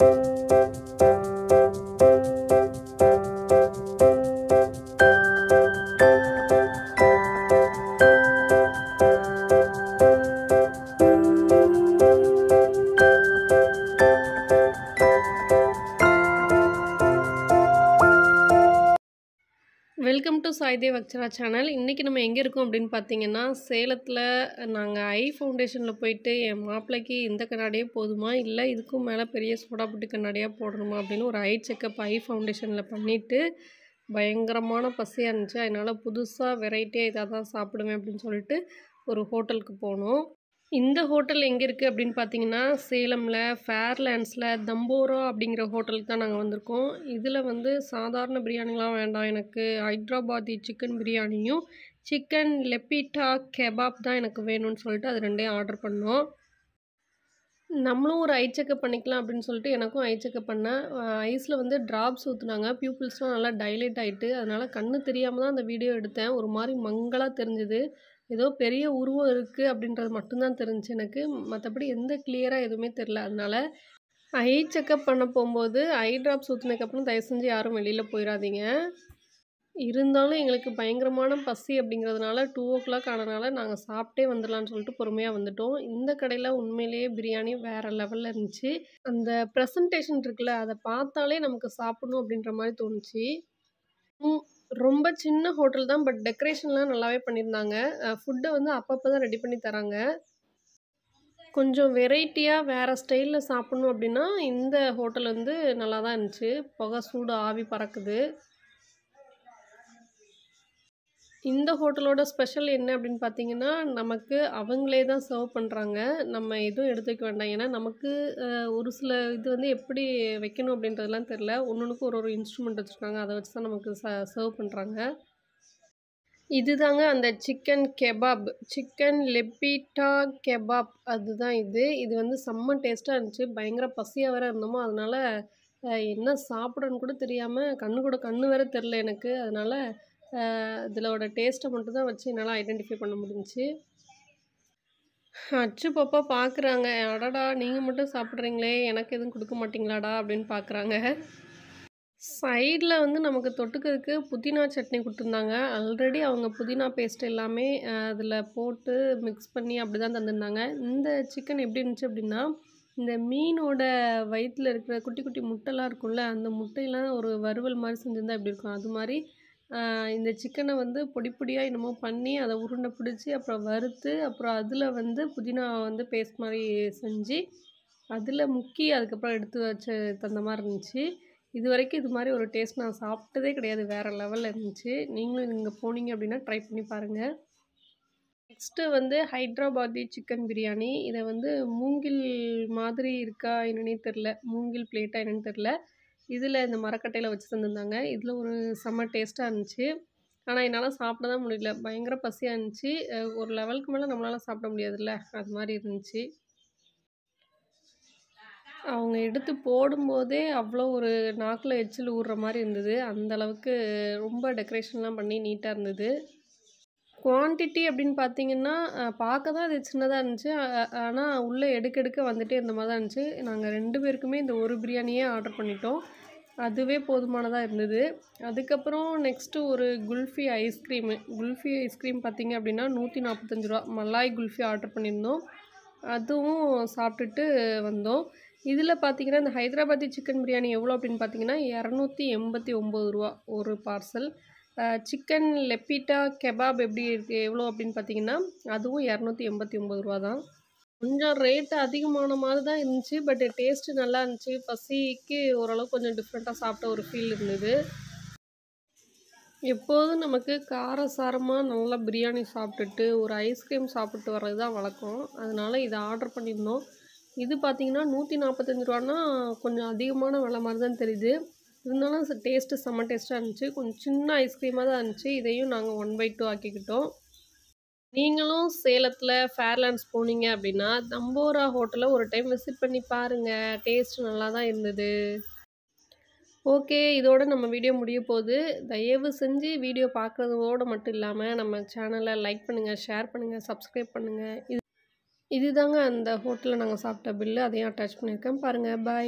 Música welcome to Saidev Akshara channel இன்றைக்கி நம்ம எங்கே இருக்கோம் அப்படின்னு பார்த்தீங்கன்னா சேலத்தில் நாங்கள் ஐ ஃபவுண்டேஷனில் போயிட்டு என் மாப்பிள்ளைக்கு இந்த கண்ணாடியே போதுமா இல்லை இதுக்கும் மேலே பெரிய புட்டி கண்ணாடியாக போடணுமா அப்படின்னு ஒரு ஐ செக்கப் ஐ ஃபவுண்டேஷனில் பண்ணிவிட்டு பயங்கரமான பசியாக இருந்துச்சு அதனால் புதுசாக வெரைட்டியாக இதாக தான் சாப்பிடுவேன் அப்படின்னு சொல்லிட்டு ஒரு ஹோட்டலுக்கு போனோம் இந்த ஹோட்டல் எங்கே இருக்குது அப்படின்னு பார்த்தீங்கன்னா சேலமில் ஃபேர்லேண்ட்ஸில் தம்போரா அப்படிங்கிற ஹோட்டலுக்கு தான் நாங்கள் வந்திருக்கோம் இதில் வந்து சாதாரண பிரியாணிலாம் வேண்டாம் எனக்கு ஹைட்ராபாதி சிக்கன் பிரியாணியும் சிக்கன் லெப்பிட்டா கெபாப் தான் எனக்கு வேணும்னு சொல்லிட்டு அது ரெண்டையும் ஆர்டர் பண்ணோம் நம்மளும் ஒரு ஐ செக்கப் பண்ணிக்கலாம் அப்படின்னு சொல்லிட்டு எனக்கும் ஐ செக்கப் பண்ணேன் ஐஸில் வந்து ட்ராப்ஸ் ஊற்றுனாங்க பியூப்பிள்ஸ்லாம் நல்லா டைலேட் ஆகிட்டு அதனால் கண்ணு தெரியாமல் தான் அந்த வீடியோ எடுத்தேன் ஒரு மாதிரி மங்களாக தெரிஞ்சுது ஏதோ பெரிய உருவம் இருக்குது அப்படின்றது மட்டும்தான் தெரிஞ்சு எனக்கு மற்றபடி எந்த கிளியராக எதுவுமே தெரில அதனால் ஐ செக்கப் பண்ண போகும்போது ஐ ட்ராப்ஸ் ஊற்றுனதுக்கப்புறம் தயவு செஞ்சு யாரும் வெளியில் போயிடாதீங்க இருந்தாலும் எங்களுக்கு பயங்கரமான பசி அப்படிங்கிறதுனால டூ ஓ கிளாக் ஆனதுனால நாங்கள் சாப்பிட்டே வந்துடலான்னு சொல்லிட்டு பொறுமையாக வந்துட்டோம் இந்த கடையில் உண்மையிலேயே பிரியாணி வேறு லெவலில் இருந்துச்சு அந்த ப்ரெசன்டேஷன் இருக்குல்ல அதை பார்த்தாலே நமக்கு சாப்பிடணும் அப்படின்ற மாதிரி தோணுச்சு ரொம்ப சின்ன ஹோட்டல் தான் பட் டெக்கரேஷன்லாம் நல்லாவே பண்ணியிருந்தாங்க ஃபுட்டை வந்து அப்பப்போ தான் ரெடி பண்ணி தராங்க கொஞ்சம் வெரைட்டியாக வேறு ஸ்டைலில் சாப்பிட்ணும் அப்படின்னா இந்த ஹோட்டல் வந்து நல்லா தான் இருந்துச்சு புகை சூடு ஆவி பறக்குது இந்த ஹோட்டலோட ஸ்பெஷல் என்ன அப்படின்னு பார்த்தீங்கன்னா நமக்கு அவங்களே தான் சர்வ் பண்ணுறாங்க நம்ம எதுவும் எடுத்துக்க வேண்டாம் ஏன்னா நமக்கு ஒரு சில இது வந்து எப்படி வைக்கணும் அப்படின்றதெல்லாம் தெரில ஒன்றுக்கும் ஒரு ஒரு இன்ஸ்ட்ருமெண்ட் வச்சுருக்காங்க அதை வச்சு தான் நமக்கு ச சர்வ் பண்ணுறாங்க இதுதாங்க அந்த சிக்கன் கெபாப் சிக்கன் லெப்பிட்டா கெபாப் அதுதான் இது இது வந்து செம்ம டேஸ்ட்டாக இருந்துச்சு பயங்கர பசியாக வேறு இருந்தோமோ அதனால் என்ன சாப்பிடன்னு கூட தெரியாமல் கண்ணு கூட கண்ணு வேறு தெரில எனக்கு அதனால் இதிலோட டேஸ்ட்டை மட்டும் தான் வச்சு என்னால் ஐடென்டிஃபை பண்ண முடிஞ்சிச்சு அச்சு பாப்பா பார்க்குறாங்க அடடா நீங்கள் மட்டும் சாப்பிட்றீங்களே எனக்கு எதுவும் கொடுக்க மாட்டிங்களாடா அப்படின்னு பார்க்குறாங்க சைடில் வந்து நமக்கு தொட்டுக்கிறதுக்கு புதினா சட்னி கொடுத்துருந்தாங்க ஆல்ரெடி அவங்க புதினா பேஸ்ட் எல்லாமே அதில் போட்டு மிக்ஸ் பண்ணி அப்படி தான் தந்திருந்தாங்க இந்த சிக்கன் எப்படி இருந்துச்சு அப்படின்னா இந்த மீனோட வயிற்றில் இருக்கிற குட்டி குட்டி முட்டைலாம் இருக்கும்ல அந்த முட்டையெல்லாம் ஒரு வறுவல் மாதிரி செஞ்சுருந்தா எப்படி இருக்கும் அது மாதிரி இந்த சிக்கனை வந்து பொடி பொடியாக என்னமோ பண்ணி அதை உருண்டை பிடிச்சி அப்புறம் வறுத்து அப்புறம் அதில் வந்து புதினா வந்து பேஸ்ட் மாதிரி செஞ்சு அதில் முக்கி அதுக்கப்புறம் எடுத்து வச்சு தந்த மாதிரி இருந்துச்சு இது வரைக்கும் இது மாதிரி ஒரு டேஸ்ட் நான் சாப்பிட்டதே கிடையாது வேறு லெவலில் இருந்துச்சு நீங்களும் இங்கே போனீங்க அப்படின்னா ட்ரை பண்ணி பாருங்கள் நெக்ஸ்ட்டு வந்து ஹைட்ராபாதி சிக்கன் பிரியாணி இதை வந்து மூங்கில் மாதிரி இருக்கா என்னன்னே தெரில மூங்கில் பிளேட்டா என்னன்னு தெரில இதில் இந்த மரக்கட்டையில் வச்சு தந்துருந்தாங்க இதில் ஒரு செம்ம டேஸ்ட்டாக இருந்துச்சு ஆனால் என்னால் சாப்பிட தான் முடியல பயங்கர பசியாக இருந்துச்சு ஒரு லெவலுக்கு மேலே நம்மளால் சாப்பிட முடியாதுல்ல அது மாதிரி இருந்துச்சு அவங்க எடுத்து போடும்போதே அவ்வளோ ஒரு நாக்கில் எச்சில் ஊறுற மாதிரி இருந்தது அந்தளவுக்கு ரொம்ப டெக்கரேஷன்லாம் பண்ணி நீட்டாக இருந்தது குவான்டிட்டி அப்படின்னு பார்த்தீங்கன்னா பார்க்க தான் அது சின்னதாக இருந்துச்சு ஆனால் உள்ளே எடுக்க எடுக்க வந்துகிட்டே இருந்த மாதிரி தான் இருந்துச்சு நாங்கள் ரெண்டு பேருக்குமே இந்த ஒரு பிரியாணியே ஆர்டர் பண்ணிட்டோம் அதுவே போதுமானதாக இருந்தது அதுக்கப்புறம் நெக்ஸ்ட்டு ஒரு குல்ஃபி ஐஸ்கிரீமு குல்ஃபி ஐஸ்கிரீம் பார்த்திங்க அப்படின்னா நூற்றி நாற்பத்தஞ்சு ரூபா மலாய் குல்ஃபி ஆர்டர் பண்ணியிருந்தோம் அதுவும் சாப்பிட்டுட்டு வந்தோம் இதில் பார்த்திங்கன்னா இந்த ஹைதராபாத்தி சிக்கன் பிரியாணி எவ்வளோ அப்படின்னு பார்த்தீங்கன்னா இரநூத்தி எண்பத்தி ஒம்பது ரூபா ஒரு பார்சல் சிக்கன் லெப்பிட்டா கெபாப் எப்படி இருக்குது எவ்வளோ அப்படின்னு பார்த்தீங்கன்னா அதுவும் இரநூத்தி எண்பத்தி ஒம்பது ரூபா தான் கொஞ்சம் ரேட்டு அதிகமான மாதிரி தான் இருந்துச்சு பட் டேஸ்ட்டு நல்லா இருந்துச்சு பசிக்கு ஓரளவு கொஞ்சம் டிஃப்ரெண்ட்டாக சாப்பிட்ட ஒரு ஃபீல் இருந்தது எப்போதும் நமக்கு காரசாரமாக நல்லா பிரியாணி சாப்பிட்டுட்டு ஒரு ஐஸ்கிரீம் சாப்பிட்டு வர்றது தான் வழக்கம் அதனால் இதை ஆர்டர் பண்ணியிருந்தோம் இது பார்த்திங்கன்னா நூற்றி நாற்பத்தஞ்சு ரூபான்னா கொஞ்சம் அதிகமான விலை மாதிரி தான் தெரியுது இருந்தாலும் டேஸ்ட்டு செம்ம டேஸ்ட்டாக இருந்துச்சு கொஞ்சம் சின்ன ஐஸ்கிரீமாக தான் இருந்துச்சு இதையும் நாங்கள் ஒன் பை டூ ஆக்கிக்கிட்டோம் நீங்களும் சேலத்தில் ஃபேர்லேண்ட்ஸ் போனீங்க அப்படின்னா தம்போரா ஹோட்டலில் ஒரு டைம் விசிட் பண்ணி பாருங்கள் டேஸ்ட் நல்லா தான் இருந்தது ஓகே இதோட நம்ம வீடியோ முடிய போகுது தயவு செஞ்சு வீடியோ பார்க்குறதோடு மட்டும் இல்லாமல் நம்ம சேனலை லைக் பண்ணுங்கள் ஷேர் பண்ணுங்கள் சப்ஸ்கிரைப் பண்ணுங்கள் இது இதுதாங்க அந்த ஹோட்டலில் நாங்கள் சாப்பிட்ட பில்லு அதையும் அட்டாச் பண்ணியிருக்கேன் பாருங்கள் பாய்